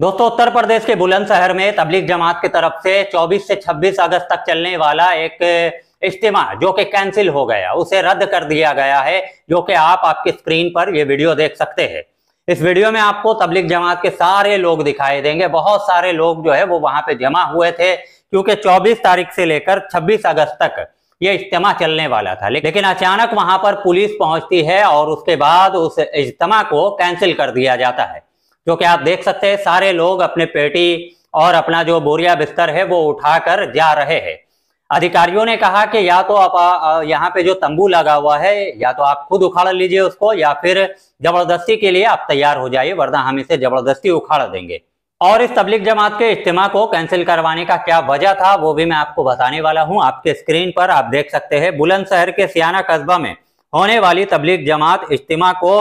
दोस्तों उत्तर प्रदेश के बुलंदशहर में तबलीग जमात की तरफ से 24 से 26 अगस्त तक चलने वाला एक इज्तिमा जो कि कैंसिल हो गया उसे रद्द कर दिया गया है जो कि आप आपकी स्क्रीन पर ये वीडियो देख सकते हैं इस वीडियो में आपको तबलीग जमात के सारे लोग दिखाई देंगे बहुत सारे लोग जो है वो वहां पे जमा हुए थे क्योंकि 24 तारीख से लेकर 26 अगस्त तक ये इज्तम चलने वाला था लेकिन अचानक वहां पर पुलिस पहुंचती है और उसके बाद उस इज्तम को कैंसिल कर दिया जाता है क्योंकि आप देख सकते हैं सारे लोग अपने पेटी और अपना जो बोरिया बिस्तर है वो उठाकर जा रहे हैं अधिकारियों ने कहा कि या तो आप यहाँ पे जो तंबू लगा हुआ है या तो आप खुद उखाड़ लीजिए उसको या फिर जबरदस्ती के लिए आप तैयार हो जाइए वरना हम इसे जबरदस्ती उखाड़ देंगे और इस तबलीग जमात के इज्तिमा को कैंसिल करवाने का क्या वजह था वो भी मैं आपको बताने वाला हूँ आपके स्क्रीन पर आप देख सकते हैं बुलंदशहर के सियाना कस्बा में होने वाली तबलीग जमात इज्तिमा को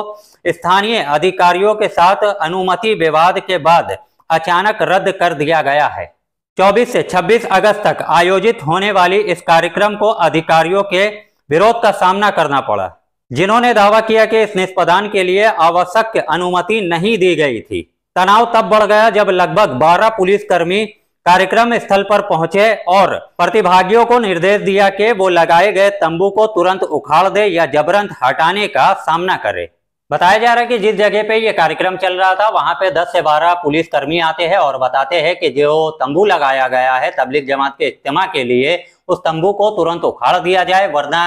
स्थानीय अधिकारियों के साथ अनुमति विवाद के बाद अचानक रद्द कर दिया गया है 24 से 26 अगस्त तक आयोजित होने वाली इस कार्यक्रम को अधिकारियों के विरोध का सामना करना पड़ा जिन्होंने दावा किया कि इस निष्पदान के लिए आवश्यक अनुमति नहीं दी गई थी तनाव तब बढ़ गया जब लगभग 12 पुलिसकर्मी कार्यक्रम स्थल पर पहुंचे और प्रतिभागियों को निर्देश दिया कि वो लगाए गए तंबू को तुरंत उखाड़ दे या जबरन हटाने का सामना करे बताया जा रहा है कि जिस जगह पे ये कार्यक्रम चल रहा था वहां पे 10 से 12 पुलिस कर्मी आते हैं और बताते हैं कि जो तंबू लगाया गया है तबलीग जमात के इज्तम के लिए उस तंबू को तुरंत उखाड़ दिया जाए वरना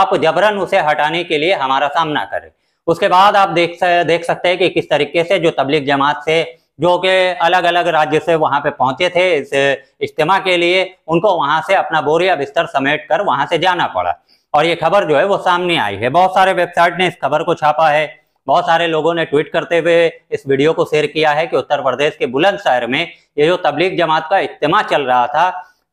आप जबरन उसे हटाने के लिए हमारा सामना करें उसके बाद आप देख देख सकते हैं कि किस तरीके से जो तबलीग जमात से जो कि अलग अलग राज्य से वहां पे पहुंचे थे इस इज्तम के लिए उनको वहां से अपना बोरिया बिस्तर समेट कर वहां से जाना पड़ा और ये खबर जो है वो सामने आई है बहुत सारे वेबसाइट ने इस खबर को छापा है बहुत सारे लोगों ने ट्वीट करते हुए इस वीडियो को शेयर किया है कि उत्तर प्रदेश के बुलंदशहर में ये जो तबलीग जमात का इज्तम चल रहा था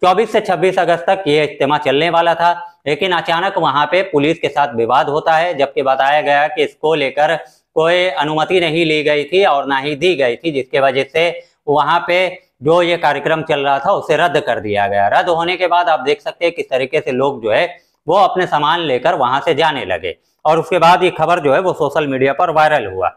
24 से 26 अगस्त तक ये इज्तम चलने वाला था लेकिन अचानक वहां पे पुलिस के साथ विवाद होता है जबकि बताया गया कि इसको लेकर कोई अनुमति नहीं ली गई थी और ना ही दी गई थी जिसके वजह से वहाँ पे जो ये कार्यक्रम चल रहा था उसे रद्द कर दिया गया रद्द होने के बाद आप देख सकते हैं किस तरीके से लोग जो है वो अपने सामान लेकर वहां से जाने लगे और उसके बाद ये खबर जो है वो सोशल मीडिया पर वायरल हुआ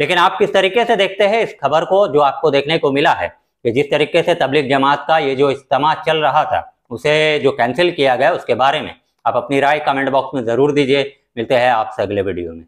लेकिन आप किस तरीके से देखते हैं इस खबर को जो आपको देखने को मिला है कि जिस तरीके से तबलीग जमात का ये जो इज्तम चल रहा था उसे जो कैंसिल किया गया उसके बारे में आप अपनी राय कमेंट बॉक्स में ज़रूर दीजिए मिलते हैं आपसे अगले वीडियो में